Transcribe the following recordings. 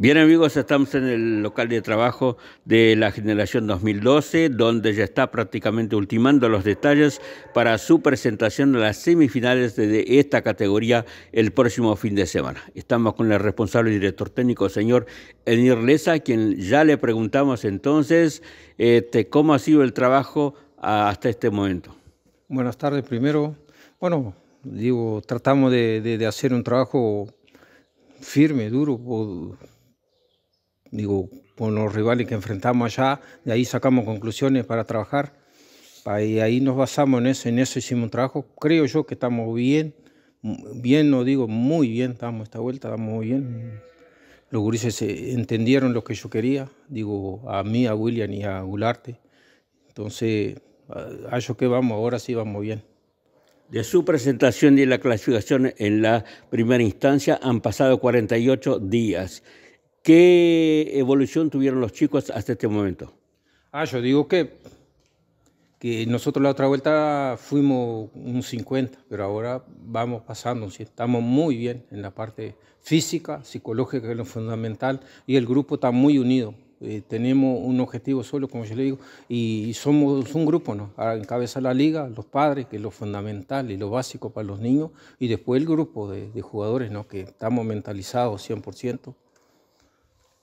Bien amigos, estamos en el local de trabajo de la generación 2012, donde ya está prácticamente ultimando los detalles para su presentación a las semifinales de esta categoría el próximo fin de semana. Estamos con el responsable director técnico, señor Enir Leza, quien ya le preguntamos entonces este, cómo ha sido el trabajo hasta este momento. Buenas tardes, primero. Bueno, digo, tratamos de, de hacer un trabajo firme, duro, digo, con los rivales que enfrentamos allá, de ahí sacamos conclusiones para trabajar. Ahí, ahí nos basamos en eso, en eso hicimos un trabajo. Creo yo que estamos bien, bien, no digo muy bien, estamos esta vuelta, estamos muy bien. Los gurises eh, entendieron lo que yo quería, digo, a mí, a William y a Gularte. Entonces, a eso que vamos, ahora sí vamos bien. De su presentación y la clasificación en la primera instancia han pasado 48 días. ¿Qué evolución tuvieron los chicos hasta este momento? Ah, yo digo que, que nosotros la otra vuelta fuimos un 50, pero ahora vamos pasando, estamos muy bien en la parte física, psicológica, que es lo fundamental, y el grupo está muy unido. Eh, tenemos un objetivo solo, como yo le digo, y somos un grupo, ¿no? Encabeza la liga, los padres, que es lo fundamental y lo básico para los niños, y después el grupo de, jugadores, Que estamos mentalizados 100%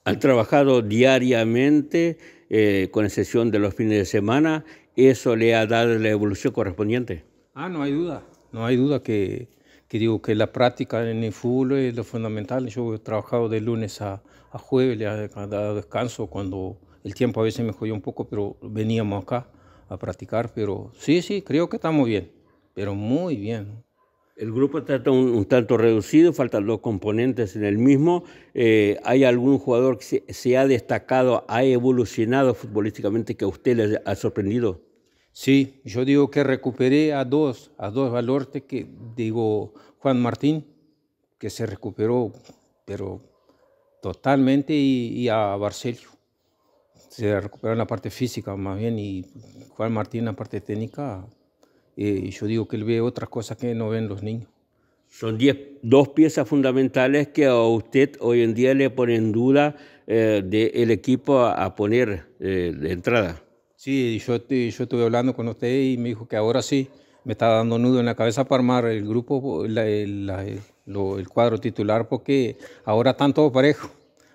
han trabajado diariamente, eh, con excepción de los fines de semana, eso le ha dado la evolución correspondiente. Ah, no hay duda, no hay duda que, digo que la práctica en el fútbol es lo fundamental. Yo he trabajado de lunes a, a jueves, le he dado descanso cuando el tiempo a veces me jodió un poco, pero veníamos acá a practicar. Pero sí, sí, creo que estamos bien, pero muy bien. El grupo está un, tanto reducido, faltan dos componentes en el mismo. Eh, ¿Hay algún jugador que se, ha destacado, ha evolucionado futbolísticamente que a usted le ha sorprendido? Sí, yo digo que recuperé a dos, a dos valores que digo Juan Martín, que se recuperó, pero totalmente, y, a Barcelio. Se recuperó en la parte física más bien, y Juan Martín en la parte técnica y eh, yo digo que él ve otras cosas que no ven los niños. Son diez, dos piezas fundamentales que a usted hoy en día le ponen duda eh, del equipo a, poner eh, de entrada. Sí, yo, yo estuve hablando con usted y me dijo que ahora sí me está dando nudo en la cabeza para armar el grupo, el cuadro titular, porque ahora están todos parejos.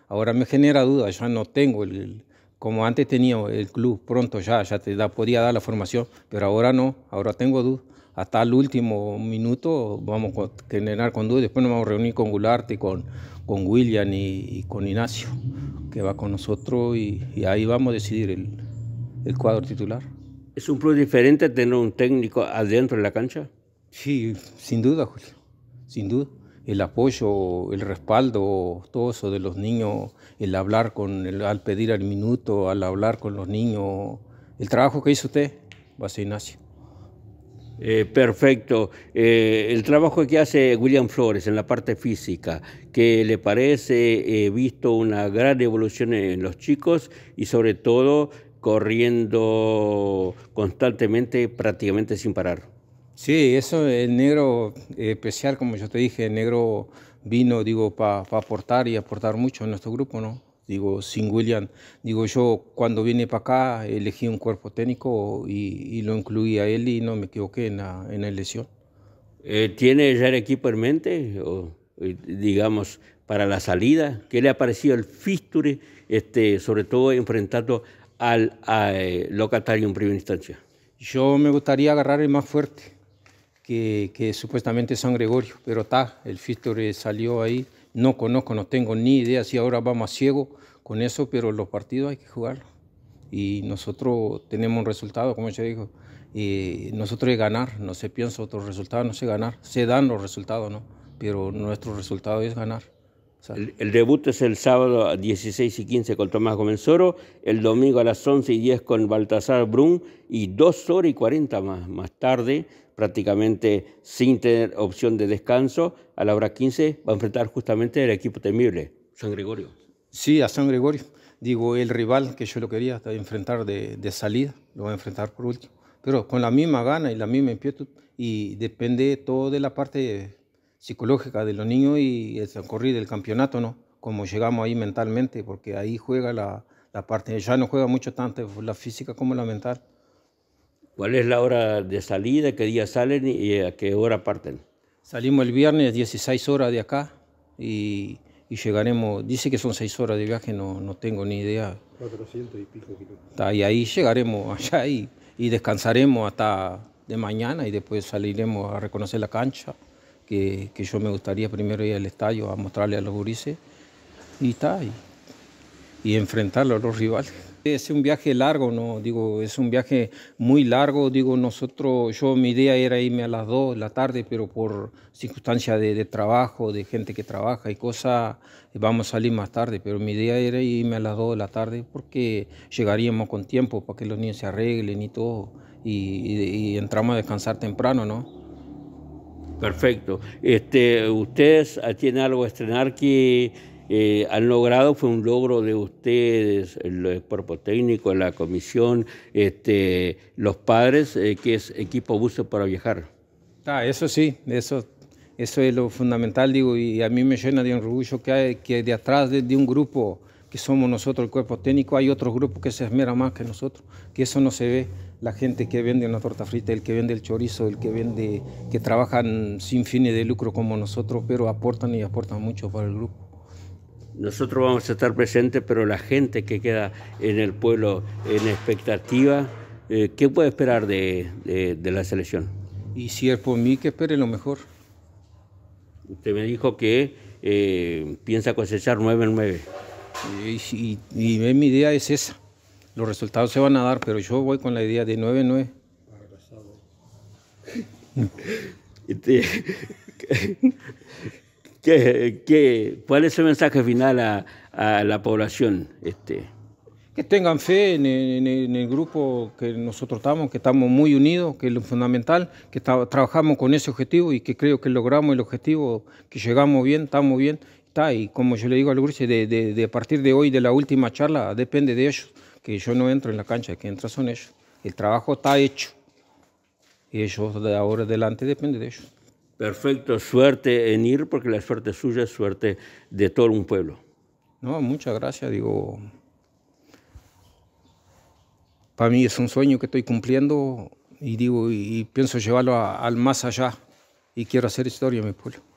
Ahora me genera duda, ya no tengo el, como antes tenía el club pronto ya, ya te podía dar la formación, pero ahora no, ahora tengo dudas. Hasta el último minuto vamos a entrenar con dudas, después nos vamos a reunir con Gularte, con, con William y, con Ignacio, que va con nosotros y, ahí vamos a decidir el, el, cuadro titular. ¿Es un plus diferente tener un técnico adentro de la cancha? Sí, sin duda, Julio, sin duda el apoyo, el respaldo, todo eso de los niños, el hablar con, al pedir al minuto, al hablar con los niños, el trabajo que hizo usted, José Ignacio. Eh, perfecto. Eh, el trabajo que hace William Flores en la parte física, que le parece, he eh, visto una gran evolución en los chicos y sobre todo corriendo constantemente, prácticamente sin parar. Sí, eso, el negro especial, como yo te dije, el negro vino, digo, para aportar y aportar mucho en nuestro grupo, ¿no? Digo, sin William, digo, yo cuando vine para acá elegí un cuerpo técnico y, lo incluí a él y no me equivoqué en la, en la elección. Eh, ¿Tiene ya el equipo en mente, eh, digamos, para la salida? ¿Qué le ha parecido el fixture, este, sobre todo enfrentando al eh, locatario en primera instancia? Yo me gustaría agarrar el más fuerte que, supuestamente es San Gregorio, pero está, el fixture salió ahí, no conozco, no tengo ni idea si ahora vamos a ciego con eso, pero los partidos hay que jugarlos. Y nosotros tenemos un resultado, como yo digo, y nosotros es ganar, no se piensa otro resultado, no sé ganar, se dan los resultados, ¿no? Pero nuestro resultado es ganar. El, debut es el sábado a 16 y 15 con Tomás Oro, el domingo a las 11 y 10 con Baltasar Brum y dos horas y 40 más, tarde, prácticamente sin tener opción de descanso, a la hora 15 va a enfrentar justamente el equipo temible, San Gregorio. Sí, a San Gregorio. Digo, el rival que yo lo quería enfrentar de, salida, lo va a enfrentar por último. Pero con la misma gana y la misma inquietud y depende todo de la parte psicológica de los niños y el transcurrir del campeonato, ¿no? Como llegamos ahí mentalmente, porque ahí juega la, la parte, ya no juega mucho tanto la física como la mental. ¿Cuál es la hora de salida? ¿Qué día salen y a qué hora parten? Salimos el viernes 16 horas de acá y, y llegaremos, dice que son 6 horas de viaje, no, no tengo ni idea. 400 y pico kilómetros. Y ahí llegaremos allá y, y descansaremos hasta de mañana y después saliremos a reconocer la cancha que, yo me gustaría primero ir al estadio a mostrarle a los gurises y está Y, enfrentarlo a los rivales. Es un viaje largo, no digo, es un viaje muy largo, digo, nosotros, yo mi idea era irme a las 2 de la tarde, pero por circunstancias de, trabajo, de gente que trabaja y cosas, vamos a salir más tarde, pero mi idea era irme a las 2 de la tarde porque llegaríamos con tiempo para que los niños se arreglen y todo, y entramos a descansar temprano, ¿no? Perfecto. Este, ¿Ustedes ah, tienen algo a estrenar que eh, han logrado? ¿Fue un logro de ustedes, el cuerpo técnico, la comisión, este, los padres, eh, que es equipo Buso para viajar? Ah, eso sí, eso, eso es lo fundamental, digo, y a mí me llena de orgullo que, hay, que de atrás de un grupo que somos nosotros el cuerpo técnico, hay otros grupo que se esmera más que nosotros, que eso no se ve. La gente que vende una torta frita, el que vende el chorizo, el que vende, que trabajan sin fines de lucro como nosotros, pero aportan y aportan mucho para el grupo. Nosotros vamos a estar presentes, pero la gente que queda en el pueblo en expectativa, eh, ¿qué puede esperar de, la selección? Y si es por mí, que espere lo mejor. Usted me dijo que eh, piensa cosechar 9 en 9. Eh, y, mi idea es esa. Los resultados se van a dar, pero yo voy con la idea de 9-9. cuál es el mensaje final a, la población? Este? Que tengan fe en, el grupo que nosotros estamos, que estamos muy unidos, que es lo fundamental, que trabajamos con ese objetivo y que creo que logramos el objetivo, que llegamos bien, estamos bien y como yo le digo al Lourdes de, partir de hoy, de la última charla, depende de ellos, que yo no entro en la cancha, que entras son ellos. El trabajo está hecho. Y ellos de ahora adelante depende de ellos. Perfecto, suerte en ir, porque la suerte suya es suerte de todo un pueblo. No, muchas gracias, digo. Para mí es un sueño que estoy cumpliendo y digo, y, pienso llevarlo al más allá y quiero hacer historia en mi pueblo.